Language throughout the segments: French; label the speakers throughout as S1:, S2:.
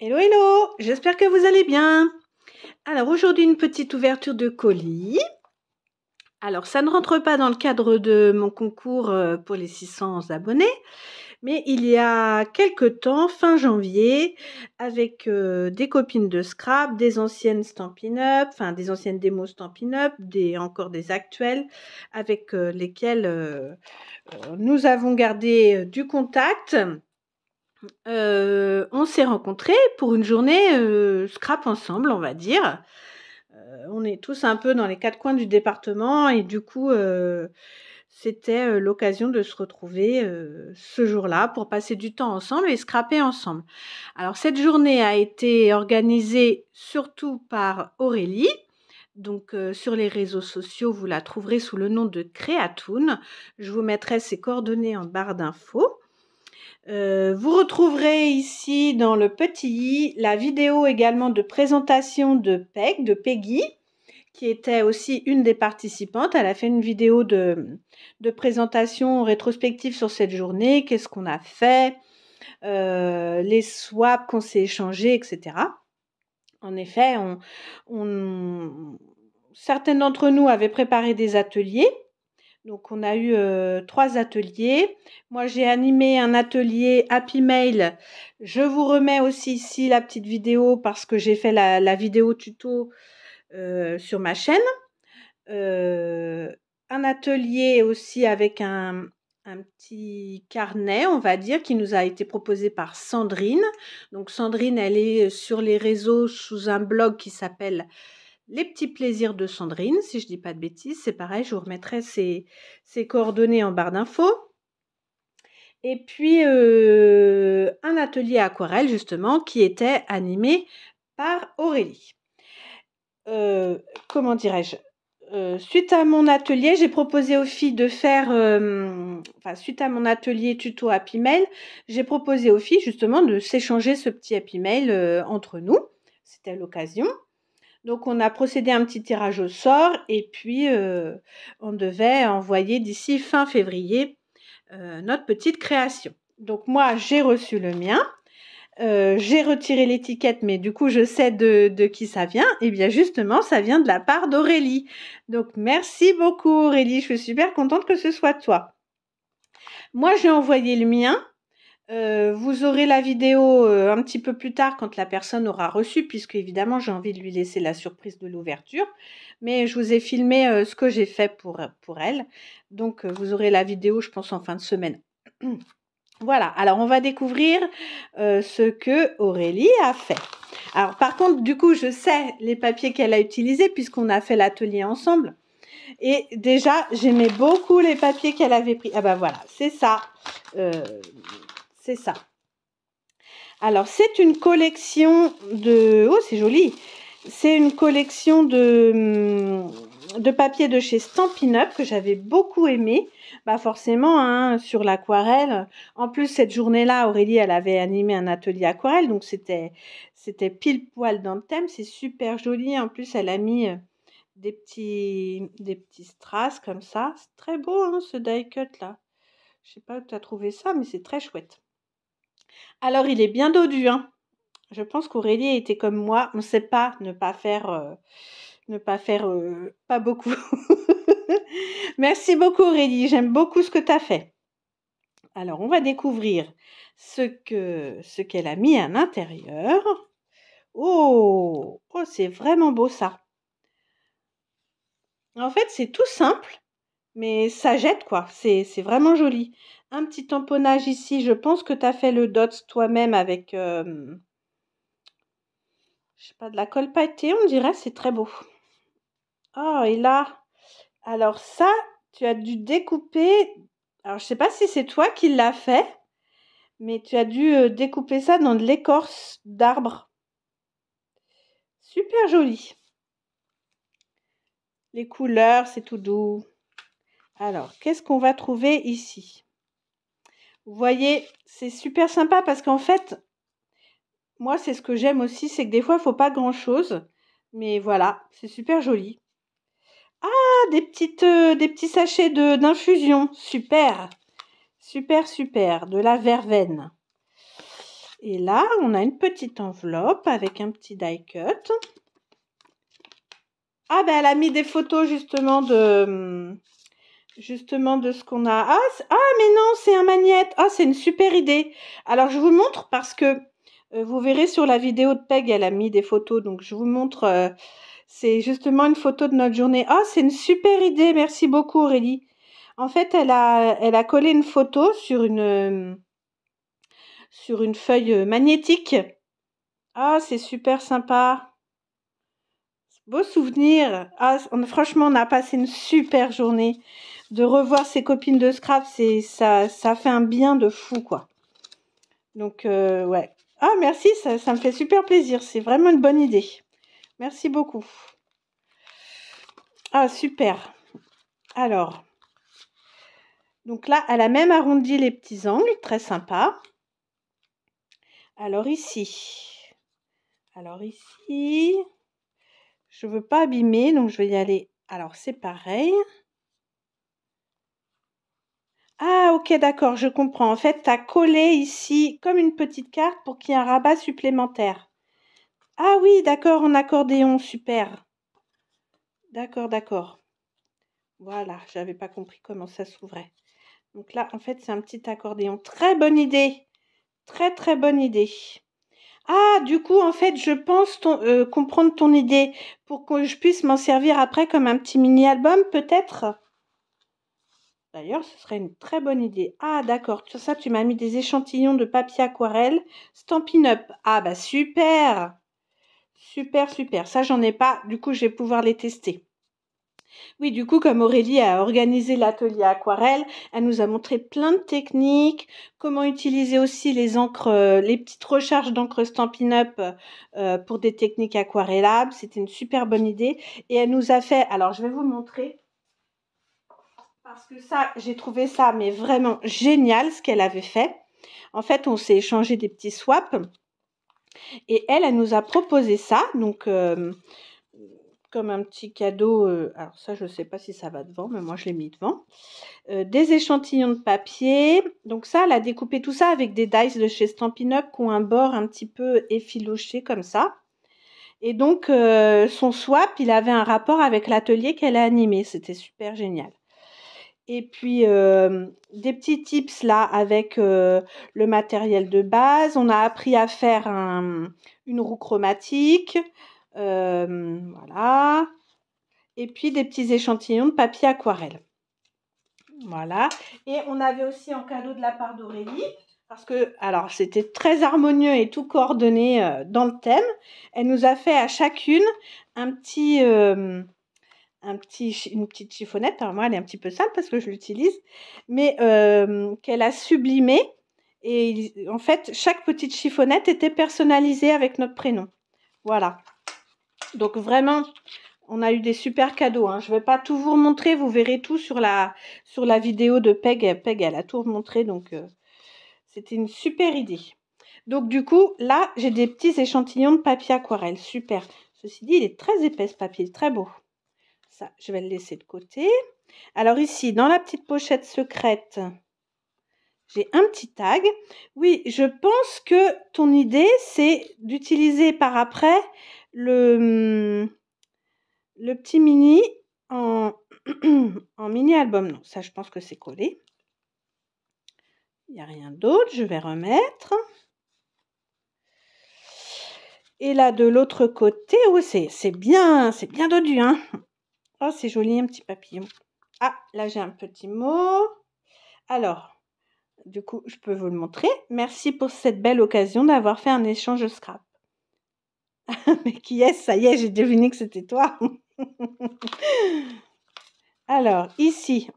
S1: Hello hello, j'espère que vous allez bien. Alors aujourd'hui une petite ouverture de colis. Alors ça ne rentre pas dans le cadre de mon concours euh, pour les 600 abonnés, mais il y a quelque temps, fin janvier, avec euh, des copines de scrap, des anciennes Stampin' Up, enfin des anciennes démos Stampin' Up, des, encore des actuelles, avec euh, lesquelles nous avons gardé du contact. Euh, on s'est rencontrés pour une journée euh, scrap ensemble, on va dire. Euh, on est tous un peu dans les quatre coins du département et du coup, c'était l'occasion de se retrouver ce jour-là pour passer du temps ensemble et scraper ensemble. Alors cette journée a été organisée surtout par Aurélie. Donc sur les réseaux sociaux, vous la trouverez sous le nom de Creatoon Je vous mettrai ses coordonnées en barre d'infos. Euh, vous retrouverez ici dans le petit i la vidéo également de présentation de Peg, de Peggy, qui était aussi une des participantes. Elle a fait une vidéo de, de présentation rétrospective sur cette journée, qu'est-ce qu'on a fait, euh, les swaps qu'on s'est échangés, etc. En effet, on, on certaines d'entre nous avaient préparé des ateliers donc on a eu euh, trois ateliers. Moi j'ai animé un atelier Happy Mail. Je vous remets aussi ici la petite vidéo parce que j'ai fait la, vidéo tuto euh, sur ma chaîne. Euh, un atelier aussi avec un petit carnet, on va dire, qui nous a été proposé par Sandrine. Donc Sandrine, elle est sur les réseaux sous un blog qui s'appelle les petits plaisirs de Sandrine, si je dis pas de bêtises, c'est pareil, je vous remettrai ces coordonnées en barre d'infos. Et puis euh, un atelier aquarelle justement qui était animé par Aurélie. Euh, comment dirais-je euh, suite à mon atelier, j'ai proposé aux filles de faire, enfin, suite à mon atelier tuto Happy Mail, j'ai proposé aux filles justement de s'échanger ce petit Happy Mail entre nous. C'était l'occasion. Donc on a procédé à un petit tirage au sort et puis euh, on devait envoyer d'ici fin février euh, notre petite création. Donc moi j'ai reçu le mien. Euh, j'ai retiré l'étiquette, mais du coup, je sais de, qui ça vient. Et eh bien, justement, ça vient de la part d'Aurélie. Donc, merci beaucoup, Aurélie. Je suis super contente que ce soit toi. Moi, j'ai envoyé le mien euh, vous aurez la vidéo euh, un petit peu plus tard quand la personne aura reçu, puisque évidemment j'ai envie de lui laisser la surprise de l'ouverture. Mais je vous ai filmé euh, ce que j'ai fait pour, pour elle. Donc vous aurez la vidéo, je pense, en fin de semaine. voilà, alors on va découvrir ce que Aurélie a fait. Alors par contre, du coup, je sais les papiers qu'elle a utilisés, puisqu'on a fait l'atelier ensemble. Et déjà, j'aimais beaucoup les papiers qu'elle avait pris. Ah bah ben voilà, c'est ça c'est ça. Alors, c'est une collection de... Oh, c'est joli C'est une collection de, hum, de papier de chez Stampin' Up que j'avais beaucoup aimé. Bah forcément, hein, sur l'aquarelle. En plus, cette journée-là, Aurélie, elle avait animé un atelier aquarelle, donc c'était c'était pile poil dans le thème. C'est super joli. En plus, elle a mis euh, des petits des petits strass comme ça. C'est très beau, hein, ce die cut là. Je sais pas où tu as trouvé ça, mais c'est très chouette. Alors, il est bien dodu, hein. Je pense qu'Aurélie était comme moi. On ne sait pas ne pas faire, euh, ne pas faire, euh, pas beaucoup. Merci beaucoup Aurélie. J'aime beaucoup ce que tu as fait. Alors, on va découvrir ce que, ce qu'elle a mis à l'intérieur. Oh, oh c'est vraiment beau ça. En fait, c'est tout simple mais ça jette quoi, c'est vraiment joli. Un petit tamponnage ici, je pense que tu as fait le dot toi-même avec, euh, je sais pas, de la colle pâtée, on dirait, c'est très beau. Oh, et là, alors ça, tu as dû découper, alors je sais pas si c'est toi qui l'as fait, mais tu as dû euh, découper ça dans de l'écorce d'arbre. Super joli. Les couleurs, c'est tout doux. Alors, qu'est-ce qu'on va trouver ici Vous voyez, c'est super sympa parce qu'en fait, moi, c'est ce que j'aime aussi, c'est que des fois, il ne faut pas grand-chose. Mais voilà, c'est super joli. Ah, des, petites, euh, des petits sachets d'infusion. Super. Super, super. De la verveine. Et là, on a une petite enveloppe avec un petit die cut. Ah, ben, elle a mis des photos justement de justement de ce qu'on a. Ah, ah mais non, c'est un magnète. Ah, c'est une super idée. Alors je vous montre parce que euh, vous verrez sur la vidéo de Peg, elle a mis des photos. Donc je vous montre, euh, c'est justement une photo de notre journée. Ah, c'est une super idée. Merci beaucoup Aurélie. En fait, elle a, elle a collé une photo sur une, sur une feuille euh, magnétique. Ah, c'est super sympa. Beau souvenir. Ah, franchement, on a passé une super journée de revoir ses copines de scrap, c'est ça, ça fait un bien de fou, quoi. Donc, euh, ouais. Ah, merci, ça, ça me fait super plaisir. C'est vraiment une bonne idée. Merci beaucoup. Ah, super. Alors, donc là, elle a même arrondi les petits angles. Très sympa. Alors ici, alors ici, je veux pas abîmer, donc je vais y aller. Alors, c'est pareil. Ah ok, d'accord, je comprends. En fait, tu as collé ici comme une petite carte pour qu'il y ait un rabat supplémentaire. Ah oui, d'accord, en accordéon, super. D'accord, d'accord. Voilà, je n'avais pas compris comment ça s'ouvrait. Donc là, en fait, c'est un petit accordéon. Très bonne idée. Très, très bonne idée. Ah, du coup, en fait, je pense euh, comprendre ton idée pour que je puisse m'en servir après comme un petit mini-album, peut-être D'ailleurs, ce serait une très bonne idée. Ah, d'accord, sur ça, tu m'as mis des échantillons de papier aquarelle Stampin' Up. Ah, bah super Super, super. Ça, j'en ai pas. Du coup, je vais pouvoir les tester. Oui, du coup, comme Aurélie a organisé l'atelier aquarelle, elle nous a montré plein de techniques, comment utiliser aussi les encres, euh, les petites recharges d'encre Stampin' Up euh, pour des techniques aquarellables. C'était une super bonne idée. Et elle nous a fait, alors je vais vous montrer parce que ça, j'ai trouvé ça, mais vraiment génial ce qu'elle avait fait. En fait, on s'est échangé des petits swaps. Et elle, elle nous a proposé ça, donc euh, comme un petit cadeau. Euh, alors ça, je ne sais pas si ça va devant, mais moi je l'ai mis devant. Euh, des échantillons de papier. Donc ça, elle a découpé tout ça avec des dice de chez Stampin' Up qui ont un bord un petit peu effiloché comme ça. Et donc son swap, il avait un rapport avec l'atelier qu'elle a animé. C'était super génial. Et puis euh, des petits tips là avec euh, le matériel de base. On a appris à faire une roue chromatique. Euh, voilà. Et puis des petits échantillons de papier aquarelle. Voilà. Et on avait aussi en cadeau de la part d'Aurélie, parce que, alors, c'était très harmonieux et tout coordonné dans le thème. Elle nous a fait à chacune un petit, petit, une petite chiffonnette. Alors hein. moi, elle est un petit peu sale parce que je l'utilise, mais qu'elle a sublimé. Et en fait, chaque petite chiffonnette était personnalisée avec notre prénom. Voilà. Donc vraiment, on a eu des super cadeaux. Hein. Je ne vais pas tout vous remontrer, vous verrez tout sur la, sur la vidéo de Peg. Peg, elle a tout remontré, donc euh, c'était une super idée. Donc du coup, là, j'ai des petits échantillons de papier aquarelle. Super. Ceci dit, il est très épais ce papier, très beau je vais le laisser de côté. Alors ici, dans la petite pochette secrète, j'ai un petit tag. Oui, je pense que ton idée, c'est d'utiliser par après le, le petit mini en, mini-album. Non, ça, je pense que c'est collé. Il n'y a rien d'autre. Je vais remettre. Et là, de l'autre côté, oh, c'est bien, c'est bien dodu, hein Oh, c'est joli, un petit papillon. Ah, là, j'ai un petit mot. Alors, du coup, je peux vous le montrer. Merci pour cette belle occasion d'avoir fait un échange de scrap. Mais qui est-ce Ça y est, j'ai deviné que c'était toi. Alors, ici.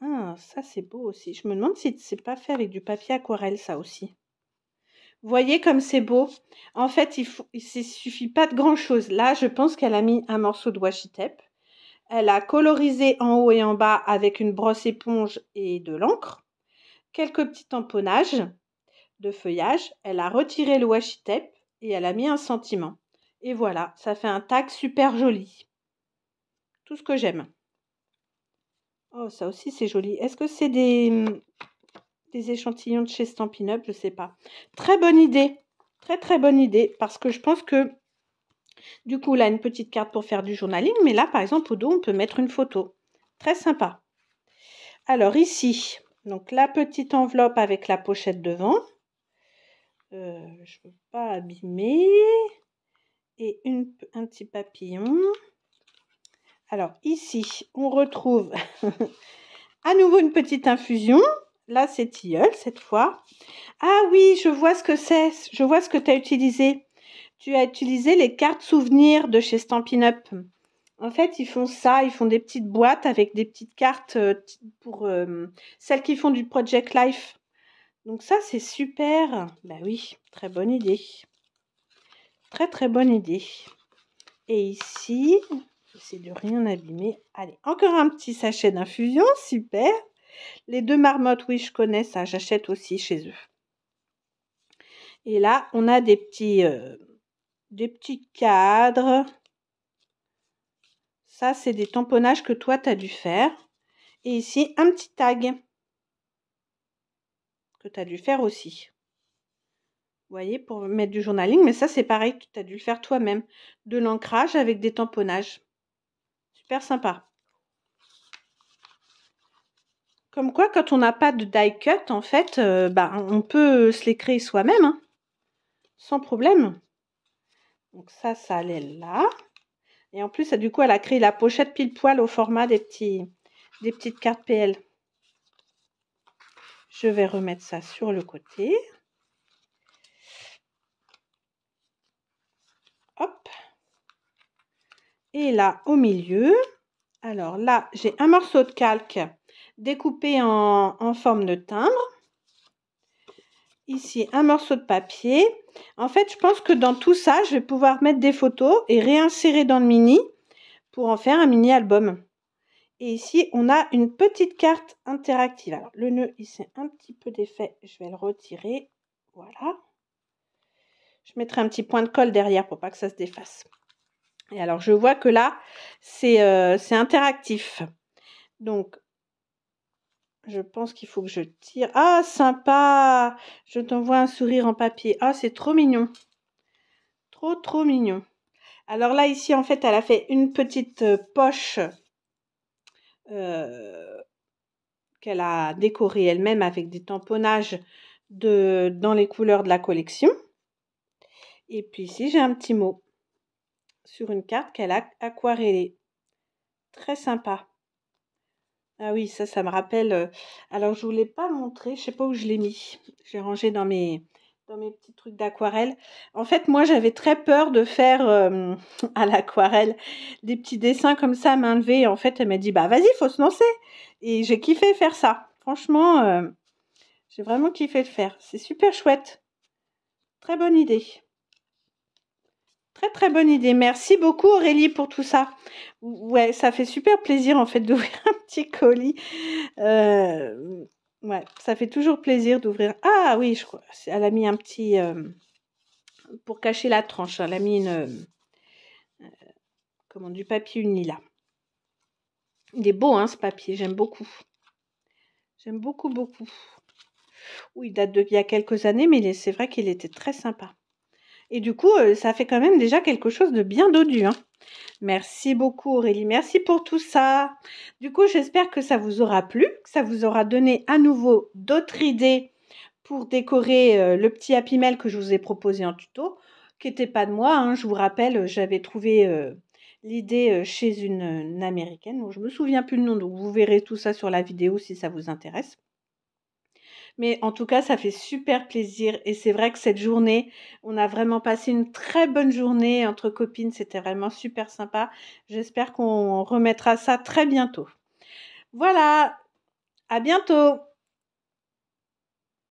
S1: Ah, ça, c'est beau aussi. Je me demande si c'est pas fait avec du papier aquarelle, ça aussi. Voyez comme c'est beau. En fait, il ne suffit pas de grand-chose. Là, je pense qu'elle a mis un morceau de washi tape. Elle a colorisé en haut et en bas avec une brosse éponge et de l'encre. Quelques petits tamponnages de feuillage. Elle a retiré le washi tape et elle a mis un sentiment. Et voilà, ça fait un tag super joli. Tout ce que j'aime. Oh, ça aussi c'est joli. Est-ce que c'est des des échantillons de chez stampin'up je sais pas. Très bonne idée, très très bonne idée, parce que je pense que du coup, là, une petite carte pour faire du journaling, mais là, par exemple, au dos, on peut mettre une photo. Très sympa. Alors ici, donc la petite enveloppe avec la pochette devant. Euh, je ne veux pas abîmer. Et un petit papillon. Alors ici, on retrouve à nouveau une petite infusion Là, c'est tilleul cette fois. Ah oui, je vois ce que c'est. Je vois ce que tu as utilisé. Tu as utilisé les cartes souvenirs de chez Stampin' Up. En fait, ils font ça, ils font des petites boîtes avec des petites cartes euh, pour euh, celles qui font du Project Life. Donc ça, c'est super. Ben oui, très bonne idée. Très très bonne idée. Et ici, j'essaie de rien abîmer. Allez, encore un petit sachet d'infusion, super. Les deux marmottes, oui, je connais ça, j'achète aussi chez eux. Et là, on a des petits, euh, des petits cadres. Ça, c'est des tamponnages que toi, tu as dû faire. Et ici, un petit tag que tu as dû faire aussi. Vous voyez, pour mettre du journaling, mais ça, c'est pareil, tu as dû le faire toi-même. De l'ancrage avec des tamponnages. Super sympa. Comme quoi, quand on n'a pas de die cut, en fait, euh, bah, on peut se les créer soi-même, hein, sans problème. Donc ça, ça allait là. Et en plus, du coup, elle a créé la pochette pile poil au format des, petits, des petites cartes PL. Je vais remettre ça sur le côté. Et là, au milieu, alors là, j'ai un morceau de calque découpé en, forme de timbre. Ici, un morceau de papier. En fait, je pense que dans tout ça, je vais pouvoir mettre des photos et réinsérer dans le mini pour en faire un mini album. Et ici, on a une petite carte interactive. Alors, le nœud, il s'est un petit peu défait. Je vais le retirer. Voilà. Je mettrai un petit point de colle derrière pour pas que ça se défasse. Et alors, je vois que là, c'est euh, interactif. Donc, je pense qu'il faut que je tire. Ah, sympa Je t'envoie un sourire en papier. Ah, c'est trop mignon. Trop, trop mignon. Alors là, ici, en fait, elle a fait une petite euh, poche euh, qu'elle a décorée elle-même avec des tamponnages de, dans les couleurs de la collection. Et puis ici, j'ai un petit mot sur une carte qu'elle a aquarellée. Très sympa. Ah oui, ça, ça me rappelle. Alors, je vous l'ai pas montré, je sais pas où je l'ai mis. J'ai rangé dans mes, dans mes petits trucs d'aquarelle. En fait, moi, j'avais très peur de faire à l'aquarelle des petits dessins comme ça à main levée. En fait, elle m'a dit, bah vas-y, faut se lancer. Et j'ai kiffé faire ça. Franchement, j'ai vraiment kiffé le faire. C'est super chouette. Très bonne idée. Très très bonne idée. Merci beaucoup Aurélie pour tout ça. Ouais, ça fait super plaisir en fait d'ouvrir un petit colis. Euh, ouais, ça fait toujours plaisir d'ouvrir. Ah oui, je crois. Elle a mis un petit euh, pour cacher la tranche. Hein, elle a mis une euh, du papier uni là. Il est beau hein ce papier. J'aime beaucoup. J'aime beaucoup beaucoup. Oui, il date d'il y a quelques années, mais c'est vrai qu'il était très sympa. Et du coup, euh, ça fait quand même déjà quelque chose de bien dodu. Hein. Merci beaucoup Aurélie, merci pour tout ça. Du coup, j'espère que ça vous aura plu, que ça vous aura donné à nouveau d'autres idées pour décorer euh, le petit happy mail que je vous ai proposé en tuto, qui n'était pas de moi, hein. je vous rappelle, euh, j'avais trouvé l'idée chez une, américaine, je je me souviens plus le nom, donc vous verrez tout ça sur la vidéo si ça vous intéresse. Mais en tout cas, ça fait super plaisir. Et c'est vrai que cette journée, on a vraiment passé une très bonne journée entre copines. C'était vraiment super sympa. J'espère qu'on remettra ça très bientôt. Voilà. À bientôt.